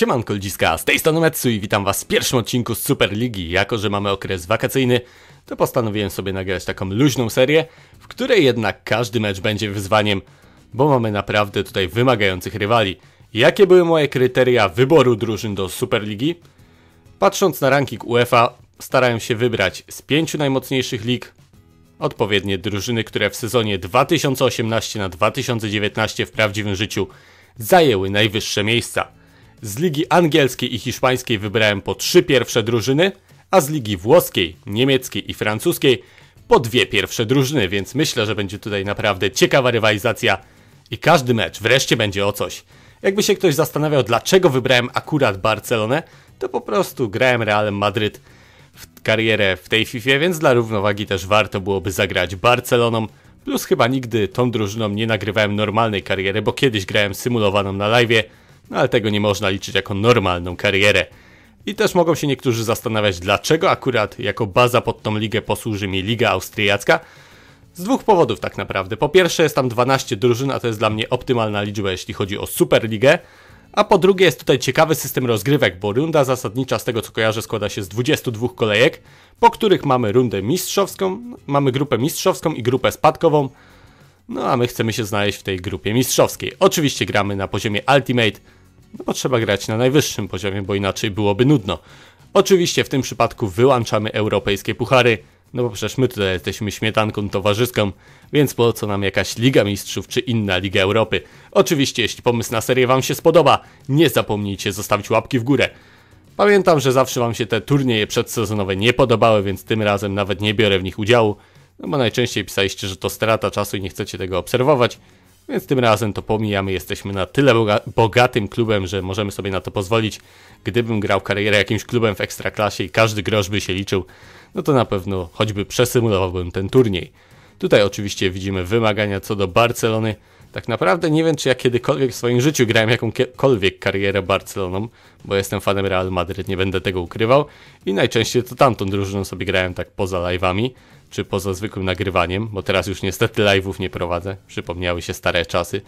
Siemanko ludziska, z tej strony Metsu i witam was w pierwszym odcinku z Superligi. Jako, że mamy okres wakacyjny, to postanowiłem sobie nagrać taką luźną serię, w której jednak każdy mecz będzie wyzwaniem, bo mamy naprawdę tutaj wymagających rywali. Jakie były moje kryteria wyboru drużyn do Superligi? Patrząc na ranking UEFA, starałem się wybrać z pięciu najmocniejszych lig odpowiednie drużyny, które w sezonie 2018 na 2019 w prawdziwym życiu zajęły najwyższe miejsca. Z ligi angielskiej i hiszpańskiej wybrałem po trzy pierwsze drużyny, a z ligi włoskiej, niemieckiej i francuskiej po dwie pierwsze drużyny, więc myślę, że będzie tutaj naprawdę ciekawa rywalizacja i każdy mecz wreszcie będzie o coś. Jakby się ktoś zastanawiał, dlaczego wybrałem akurat Barcelonę, to po prostu grałem Realem Madryt w karierę w tej FIFA, więc dla równowagi też warto byłoby zagrać Barceloną. Plus chyba nigdy tą drużyną nie nagrywałem normalnej kariery, bo kiedyś grałem symulowaną na live, no ale tego nie można liczyć jako normalną karierę. I też mogą się niektórzy zastanawiać, dlaczego akurat jako baza pod tą ligę posłuży mi Liga Austriacka. Z dwóch powodów tak naprawdę. Po pierwsze jest tam 12 drużyn, a to jest dla mnie optymalna liczba jeśli chodzi o Superligę. A po drugie jest tutaj ciekawy system rozgrywek, bo runda zasadnicza z tego co kojarzę składa się z 22 kolejek, po których mamy rundę mistrzowską, mamy grupę mistrzowską i grupę spadkową. No a my chcemy się znaleźć w tej grupie mistrzowskiej. Oczywiście gramy na poziomie Ultimate, no bo trzeba grać na najwyższym poziomie, bo inaczej byłoby nudno. Oczywiście w tym przypadku wyłączamy europejskie puchary, no bo przecież my tutaj jesteśmy śmietanką towarzyską, więc po co nam jakaś Liga Mistrzów czy inna Liga Europy? Oczywiście, jeśli pomysł na serię Wam się spodoba, nie zapomnijcie zostawić łapki w górę. Pamiętam, że zawsze Wam się te turnieje przedsezonowe nie podobały, więc tym razem nawet nie biorę w nich udziału, no bo najczęściej pisaliście, że to strata czasu i nie chcecie tego obserwować, więc tym razem to pomijamy, jesteśmy na tyle boga bogatym klubem, że możemy sobie na to pozwolić. Gdybym grał karierę jakimś klubem w ekstraklasie i każdy grosz by się liczył, no to na pewno choćby przesymulowałbym ten turniej. Tutaj oczywiście widzimy wymagania co do Barcelony. Tak naprawdę nie wiem, czy ja kiedykolwiek w swoim życiu grałem jakąkolwiek karierę Barceloną, bo jestem fanem Real Madryt, nie będę tego ukrywał i najczęściej to tamtą drużyną sobie grałem tak poza live'ami, czy poza zwykłym nagrywaniem, bo teraz już niestety live'ów nie prowadzę, przypomniały się stare czasy,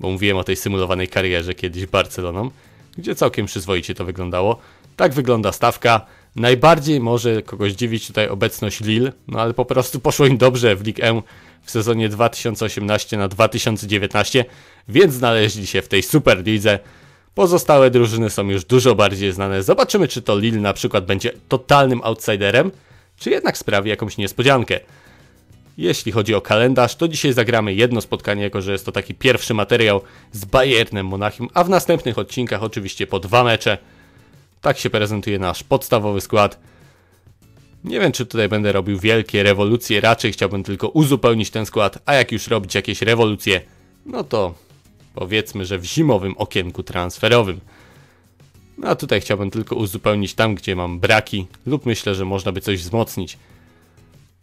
bo mówiłem o tej symulowanej karierze kiedyś Barceloną, gdzie całkiem przyzwoicie to wyglądało. Tak wygląda stawka. Najbardziej może kogoś dziwić tutaj obecność Lille, no ale po prostu poszło im dobrze w Ligue 1 w sezonie 2018 na 2019, więc znaleźli się w tej super lidze. Pozostałe drużyny są już dużo bardziej znane. Zobaczymy, czy to Lille na przykład będzie totalnym outsiderem, czy jednak sprawi jakąś niespodziankę. Jeśli chodzi o kalendarz, to dzisiaj zagramy jedno spotkanie, jako że jest to taki pierwszy materiał z Bayernem Monachium, a w następnych odcinkach oczywiście po dwa mecze. Tak się prezentuje nasz podstawowy skład. Nie wiem, czy tutaj będę robił wielkie rewolucje, raczej chciałbym tylko uzupełnić ten skład, a jak już robić jakieś rewolucje, no to powiedzmy, że w zimowym okienku transferowym. No a tutaj chciałbym tylko uzupełnić tam, gdzie mam braki lub myślę, że można by coś wzmocnić.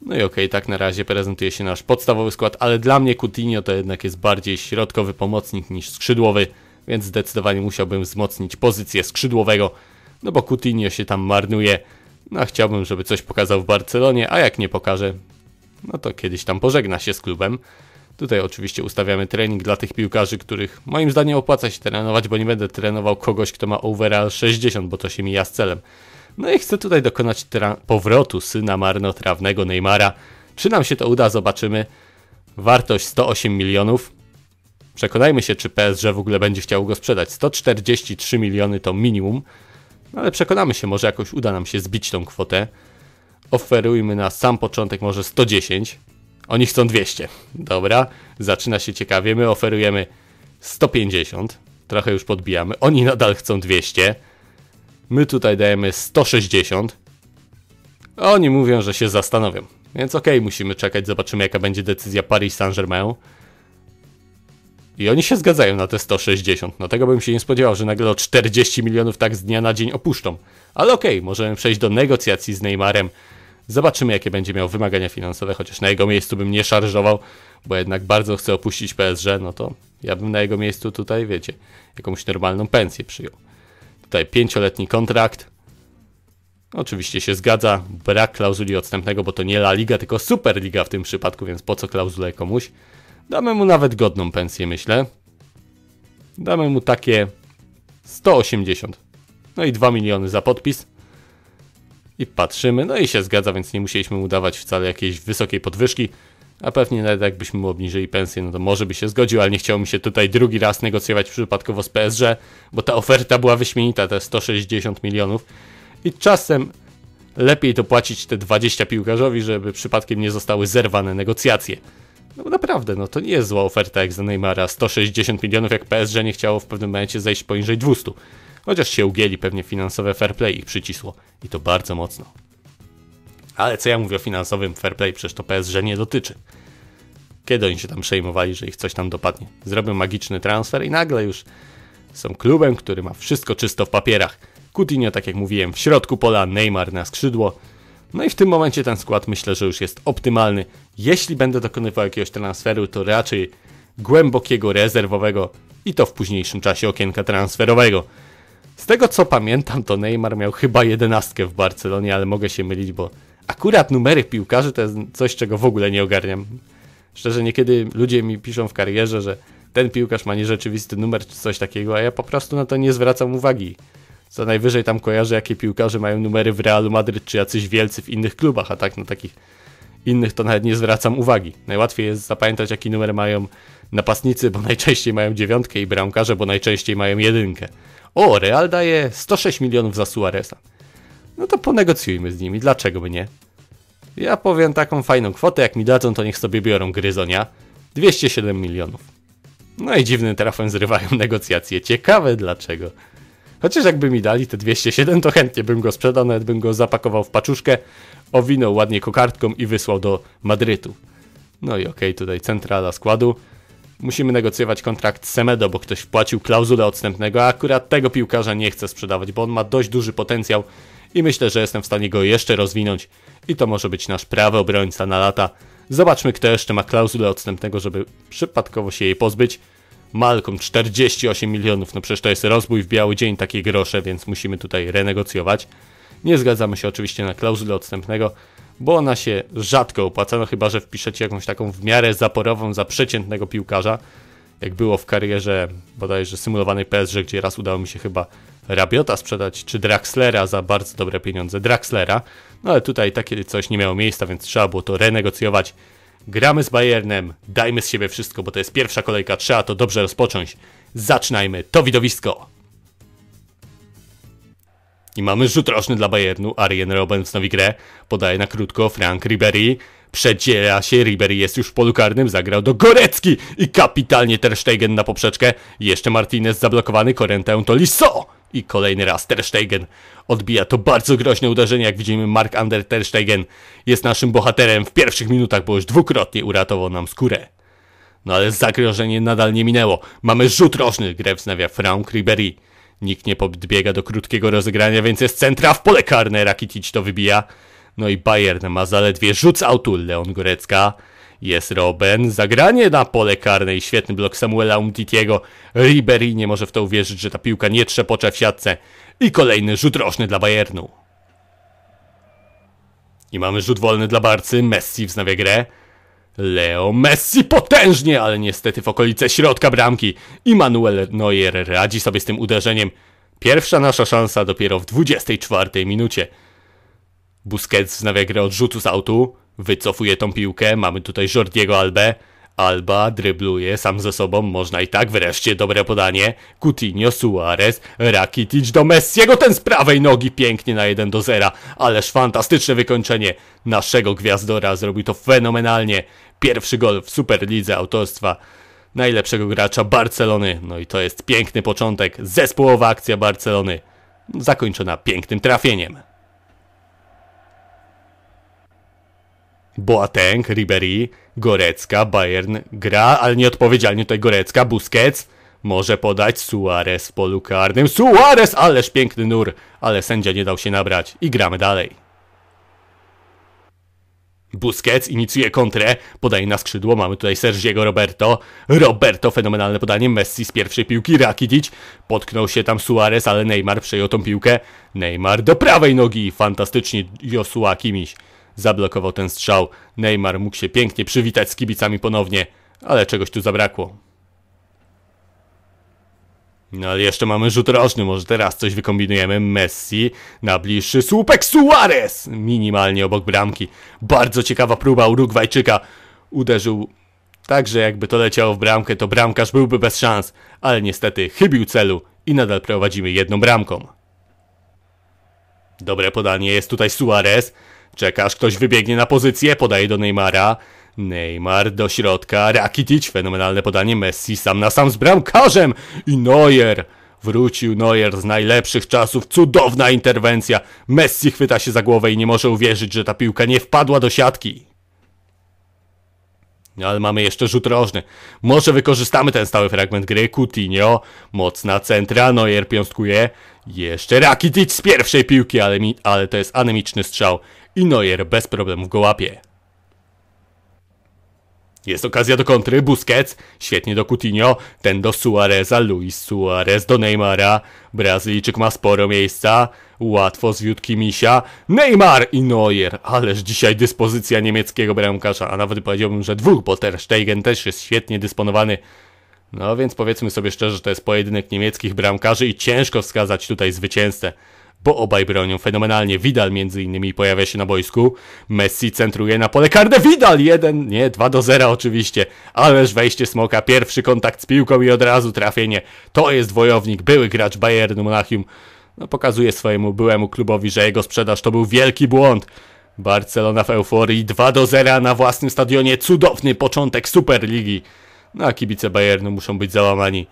No i okej, okay, tak na razie prezentuje się nasz podstawowy skład, ale dla mnie Coutinho to jednak jest bardziej środkowy pomocnik niż skrzydłowy, więc zdecydowanie musiałbym wzmocnić pozycję skrzydłowego, no bo Coutinho się tam marnuje. No a chciałbym, żeby coś pokazał w Barcelonie, a jak nie pokaże, no to kiedyś tam pożegna się z klubem. Tutaj oczywiście ustawiamy trening dla tych piłkarzy, których moim zdaniem opłaca się trenować, bo nie będę trenował kogoś, kto ma overall 60, bo to się mija z celem. No i chcę tutaj dokonać powrotu syna marnotrawnego Neymara. Czy nam się to uda, zobaczymy. Wartość 108 milionów. Przekonajmy się, czy PSG w ogóle będzie chciał go sprzedać. 143 miliony to minimum, no ale przekonamy się, może jakoś uda nam się zbić tą kwotę. Oferujmy na sam początek może 110. Oni chcą 200. Dobra, zaczyna się ciekawie. My oferujemy 150. Trochę już podbijamy. Oni nadal chcą 200. My tutaj dajemy 160. Oni mówią, że się zastanowią. Więc okej, okay, musimy czekać, zobaczymy jaka będzie decyzja Paris Saint-Germain. I oni się zgadzają na te 160. No tego bym się nie spodziewał, że nagle o 40 milionów tak z dnia na dzień opuszczą. Ale okej, okay, możemy przejść do negocjacji z Neymarem Zobaczymy, jakie będzie miał wymagania finansowe, chociaż na jego miejscu bym nie szarżował, bo jednak bardzo chce opuścić PSG, no to ja bym na jego miejscu tutaj, wiecie, jakąś normalną pensję przyjął. Tutaj pięcioletni kontrakt. Oczywiście się zgadza, brak klauzuli odstępnego, bo to nie La Liga, tylko Superliga w tym przypadku, więc po co klauzulę komuś? Damy mu nawet godną pensję, myślę. Damy mu takie 180. No i 2 miliony za podpis i patrzymy, no i się zgadza, więc nie musieliśmy udawać wcale jakiejś wysokiej podwyżki, a pewnie nawet jakbyśmy mu obniżyli pensję, no to może by się zgodził, ale nie chciał mi się tutaj drugi raz negocjować przypadkowo z PSG, bo ta oferta była wyśmienita, te 160 milionów i czasem lepiej to płacić te 20 piłkarzowi, żeby przypadkiem nie zostały zerwane negocjacje. No naprawdę, no to nie jest zła oferta jak za Neymara, 160 milionów jak PSG nie chciało w pewnym momencie zejść poniżej 200. Chociaż się ugięli, pewnie finansowe fair play ich przycisło. I to bardzo mocno. Ale co ja mówię o finansowym fair play, przecież to PSG nie dotyczy. Kiedy oni się tam przejmowali, że ich coś tam dopadnie? Zrobią magiczny transfer i nagle już są klubem, który ma wszystko czysto w papierach. Coutinho, tak jak mówiłem, w środku pola, Neymar na skrzydło. No i w tym momencie ten skład myślę, że już jest optymalny. Jeśli będę dokonywał jakiegoś transferu, to raczej głębokiego, rezerwowego i to w późniejszym czasie okienka transferowego. Z tego co pamiętam, to Neymar miał chyba jedenastkę w Barcelonie, ale mogę się mylić, bo akurat numery piłkarzy to jest coś, czego w ogóle nie ogarniam. Szczerze, niekiedy ludzie mi piszą w karierze, że ten piłkarz ma nierzeczywisty numer czy coś takiego, a ja po prostu na to nie zwracam uwagi. Co najwyżej tam kojarzę, jakie piłkarze mają numery w Realu Madryt czy jacyś wielcy w innych klubach, a tak na takich innych to nawet nie zwracam uwagi. Najłatwiej jest zapamiętać, jaki numer mają napastnicy, bo najczęściej mają dziewiątkę i bramkarze, bo najczęściej mają jedynkę. O, Real daje 106 milionów za Suareza. No to ponegocjujmy z nimi, dlaczego by nie? Ja powiem taką fajną kwotę, jak mi dadzą, to niech sobie biorą gryzonia. 207 milionów. No i dziwnym trafem zrywają negocjacje. Ciekawe dlaczego. Chociaż jakby mi dali te 207, to chętnie bym go sprzedał, nawet bym go zapakował w paczuszkę, owinął ładnie kokardką i wysłał do Madrytu. No i okej, okay, tutaj centrala składu musimy negocjować kontrakt z Semedo, bo ktoś wpłacił klauzulę odstępnego, a akurat tego piłkarza nie chcę sprzedawać, bo on ma dość duży potencjał i myślę, że jestem w stanie go jeszcze rozwinąć i to może być nasz prawy obrońca na lata. Zobaczmy, kto jeszcze ma klauzulę odstępnego, żeby przypadkowo się jej pozbyć. Malcolm 48 milionów, no przecież to jest rozbój w biały dzień, takie grosze, więc musimy tutaj renegocjować. Nie zgadzamy się oczywiście na klauzulę odstępnego, bo ona się rzadko opłaca, no chyba, że wpiszecie jakąś taką w miarę zaporową za przeciętnego piłkarza, jak było w karierze bodajże symulowanej PSG, gdzie raz udało mi się chyba Rabiota sprzedać, czy Draxlera za bardzo dobre pieniądze, Draxlera, no ale tutaj takie coś nie miało miejsca, więc trzeba było to renegocjować. Gramy z Bayernem, dajmy z siebie wszystko, bo to jest pierwsza kolejka, trzeba to dobrze rozpocząć. Zaczynajmy to widowisko! I mamy rzut roczny dla Bayernu. Arjen Robben wznowi grę. Podaje na krótko Frank Ribery. Przedziela się, Ribery jest już w polu karnym, zagrał do Gorecki i kapitalnie Ter Stegen na poprzeczkę. Jeszcze Martinez zablokowany, Korentę to Liso! I kolejny raz Ter Stegen odbija to bardzo groźne uderzenie, jak widzimy Mark Ander Ter Stegen jest naszym bohaterem w pierwszych minutach, bo już dwukrotnie uratował nam skórę. No ale zagrożenie nadal nie minęło. Mamy rzut rożny, grę wznawia Frank Ribery. Nikt nie podbiega do krótkiego rozegrania, więc jest centra w pole karne. Rakitic to wybija. No i Bayern ma zaledwie rzut z autu. Leon Gorecka. Jest Robben. Zagranie na pole karne i świetny blok Samuela Umtitiego. Ribery nie może w to uwierzyć, że ta piłka nie trzepocze w siatce. I kolejny rzut roczny dla Bayernu. I mamy rzut wolny dla Barcy. Messi wznawia grę. Leo Messi potężnie, ale niestety w okolice środka bramki. Immanuel Neuer radzi sobie z tym uderzeniem. Pierwsza nasza szansa dopiero w 24 minucie. Busquets wznawia grę od rzutu z autu, wycofuje tą piłkę, mamy tutaj Jordiego Albę. Alba drybluje sam ze sobą, można i tak wreszcie dobre podanie. Coutinho, Suarez, Rakitic do Messiego, ten z prawej nogi pięknie na 1 do 0. Ależ fantastyczne wykończenie naszego gwiazdora, zrobił to fenomenalnie. Pierwszy gol w Superlidze autorstwa najlepszego gracza Barcelony. No i to jest piękny początek, zespołowa akcja Barcelony, zakończona pięknym trafieniem. Boateng, Ribery, Gorecka, Bayern gra, ale nieodpowiedzialnie tutaj Gorecka, Busquets może podać Suarez w polu karnym. Suarez, ależ piękny nur, ale sędzia nie dał się nabrać i gramy dalej. Busquets inicjuje kontrę, podaje na skrzydło, mamy tutaj Sergiego Roberto. Roberto, fenomenalne podanie, Messi z pierwszej piłki, Rakitic. Potknął się tam Suarez, ale Neymar przejął tą piłkę. Neymar do prawej nogi, fantastycznie Josua Kimiś zablokował ten strzał. Neymar mógł się pięknie przywitać z kibicami ponownie, ale czegoś tu zabrakło. No ale jeszcze mamy rzut rożny, może teraz coś wykombinujemy. Messi na bliższy słupek Suarez! Minimalnie obok bramki. Bardzo ciekawa próba Urugwajczyka. Uderzył tak, że jakby to leciało w bramkę, to bramkarz byłby bez szans. Ale niestety chybił celu i nadal prowadzimy jedną bramką. Dobre podanie jest tutaj Suarez. Czekasz, ktoś wybiegnie na pozycję, podaje do Neymara. Neymar do środka, Rakitic, fenomenalne podanie Messi sam na sam z bramkarzem i Neuer. Wrócił Neuer z najlepszych czasów, cudowna interwencja. Messi chwyta się za głowę i nie może uwierzyć, że ta piłka nie wpadła do siatki. No, ale mamy jeszcze rzut rożny. Może wykorzystamy ten stały fragment gry. Coutinho, mocna centra, Neuer piąstkuje. Jeszcze Rakitic z pierwszej piłki, ale, mi, ale to jest anemiczny strzał i Neuer bez problemów go łapie. Jest okazja do kontry, Busquets, świetnie do Coutinho, ten do Suareza, Luis Suarez do Neymara. Brazylijczyk ma sporo miejsca, łatwo z wiódki misia. Neymar i Neuer, ależ dzisiaj dyspozycja niemieckiego bramkarza, a nawet powiedziałbym, że dwóch, bo Ter Stegen też jest świetnie dysponowany. No więc powiedzmy sobie szczerze, że to jest pojedynek niemieckich bramkarzy i ciężko wskazać tutaj zwycięzcę bo obaj bronią fenomenalnie. Vidal między innymi pojawia się na boisku. Messi centruje na pole karne. Vidal! Jeden, nie, 2 do 0 oczywiście. Ależ wejście Smoka, pierwszy kontakt z piłką i od razu trafienie. To jest wojownik, były gracz Bayernu Monachium. No, pokazuje swojemu byłemu klubowi, że jego sprzedaż to był wielki błąd. Barcelona w euforii 2 do 0 na własnym stadionie. Cudowny początek Superligi. No a kibice Bayernu muszą być załamani,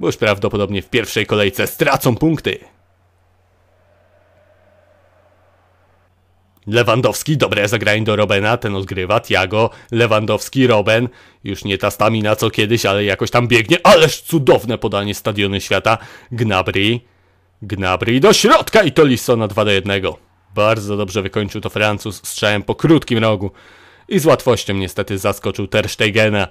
bo już prawdopodobnie w pierwszej kolejce stracą punkty. Lewandowski, dobre zagranie do Robena, ten odgrywa, Tiago, Lewandowski, Roben, już nie ta stamina co kiedyś, ale jakoś tam biegnie, ależ cudowne podanie Stadiony Świata, Gnabry, Gnabry do środka i to Lissona 2 do 1. Bardzo dobrze wykończył to Francuz strzałem po krótkim rogu i z łatwością niestety zaskoczył Ter Stegena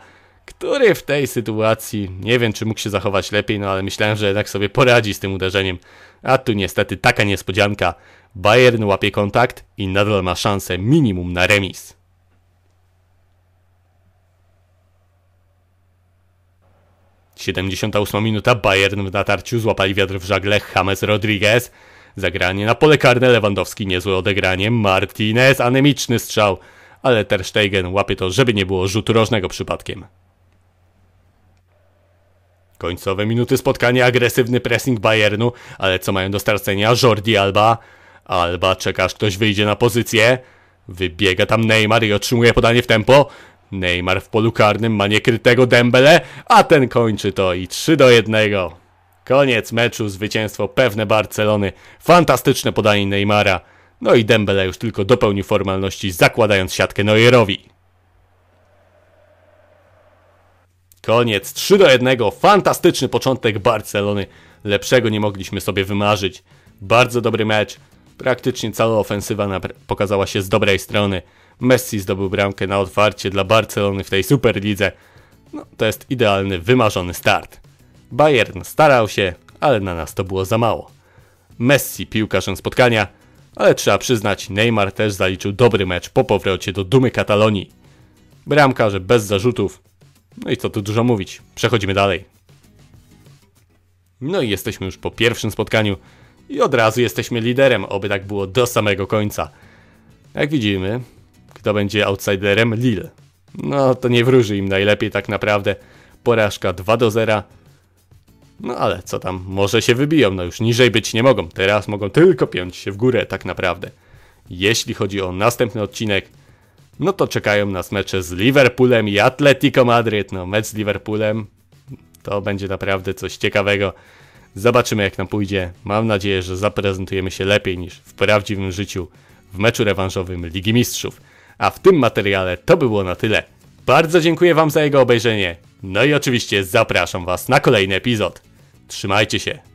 który w tej sytuacji nie wiem, czy mógł się zachować lepiej, no ale myślałem, że jednak sobie poradzi z tym uderzeniem. A tu niestety taka niespodzianka. Bayern łapie kontakt i nadal ma szansę minimum na remis. Siedemdziesiąta ósma minuta Bayern w natarciu złapali wiatr w żagle James Rodriguez. Zagranie na pole karne Lewandowski, niezłe odegranie. Martinez, anemiczny strzał. Ale Ter Stegen łapie to, żeby nie było rzutu rożnego przypadkiem. Końcowe minuty spotkania, agresywny pressing Bayernu, ale co mają do stracenia? Jordi Alba. Alba czeka aż ktoś wyjdzie na pozycję. Wybiega tam Neymar i otrzymuje podanie w tempo. Neymar w polu karnym ma niekrytego Dembele, a ten kończy to i 3 do 1. Koniec meczu, zwycięstwo pewne Barcelony. Fantastyczne podanie Neymara. No i Dembele już tylko dopełnił formalności zakładając siatkę Neuerowi. Koniec. 3 do 1. Fantastyczny początek Barcelony. Lepszego nie mogliśmy sobie wymarzyć. Bardzo dobry mecz. Praktycznie cała ofensywa pokazała się z dobrej strony. Messi zdobył bramkę na otwarcie dla Barcelony w tej lidze. No, to jest idealny, wymarzony start. Bayern starał się, ale na nas to było za mało. Messi piłkarzem spotkania, ale trzeba przyznać, Neymar też zaliczył dobry mecz po powrocie do dumy Katalonii. Bramkarze bez zarzutów, no i co tu dużo mówić, przechodzimy dalej. No i jesteśmy już po pierwszym spotkaniu i od razu jesteśmy liderem, oby tak było do samego końca. Jak widzimy, kto będzie outsiderem? Lil. No to nie wróży im najlepiej tak naprawdę. Porażka 2 do 0. No ale co tam, może się wybiją, no już niżej być nie mogą. Teraz mogą tylko piąć się w górę tak naprawdę. Jeśli chodzi o następny odcinek, no to czekają nas mecze z Liverpoolem i Atletico Madryt. No, mecz z Liverpoolem to będzie naprawdę coś ciekawego. Zobaczymy, jak nam pójdzie. Mam nadzieję, że zaprezentujemy się lepiej niż w prawdziwym życiu w meczu rewanżowym Ligi Mistrzów. A w tym materiale to było na tyle. Bardzo dziękuję Wam za jego obejrzenie. No i oczywiście zapraszam Was na kolejny epizod. Trzymajcie się.